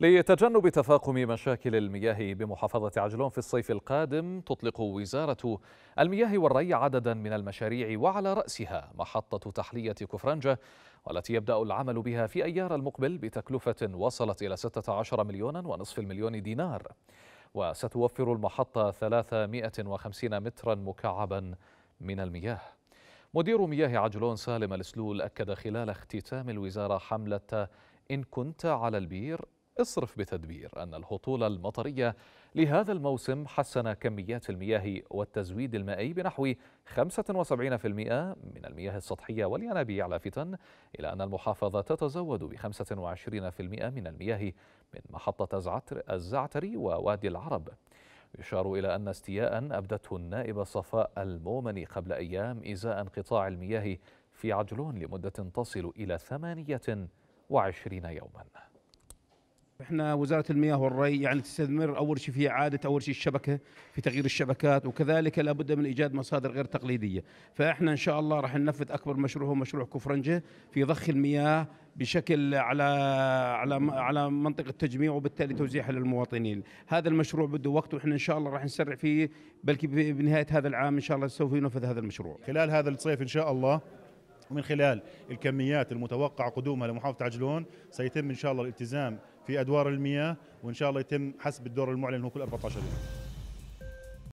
لتجنب تفاقم مشاكل المياه بمحافظة عجلون في الصيف القادم تطلق وزارة المياه والري عددا من المشاريع وعلى رأسها محطة تحلية كفرنجة والتي يبدأ العمل بها في أيار المقبل بتكلفة وصلت إلى 16 مليونا ونصف المليون دينار وستوفر المحطة 350 مترا مكعبا من المياه مدير مياه عجلون سالم الاسلول أكد خلال اختتام الوزارة حملة إن كنت على البير اصرف بتدبير أن الهطول المطرية لهذا الموسم حسن كميات المياه والتزويد المائي بنحو 75% من المياه السطحية والينابيع لافتا إلى أن المحافظة تتزود ب 25% من المياه من محطة الزعتري ووادي العرب يشار إلى أن استياء أبدته النائبة صفاء المومني قبل أيام إزاء انقطاع المياه في عجلون لمدة تصل إلى 28 يوماً احنا وزاره المياه والري يعني تستثمر اول شيء في اعاده اول شيء الشبكه في تغيير الشبكات وكذلك لابد من ايجاد مصادر غير تقليديه، فاحنا ان شاء الله راح ننفذ اكبر مشروع هو مشروع كفرنجه في ضخ المياه بشكل على على على منطقه تجميع وبالتالي توزيعها للمواطنين، هذا المشروع بده وقت واحنا ان شاء الله راح نسرع فيه بلكي بنهايه هذا العام ان شاء الله سوف ينفذ هذا المشروع. خلال هذا الصيف ان شاء الله ومن خلال الكميات المتوقع قدومها لمحافظة عجلون سيتم إن شاء الله الالتزام في أدوار المياه وإن شاء الله يتم حسب الدور المعلن هو كل 14 يوم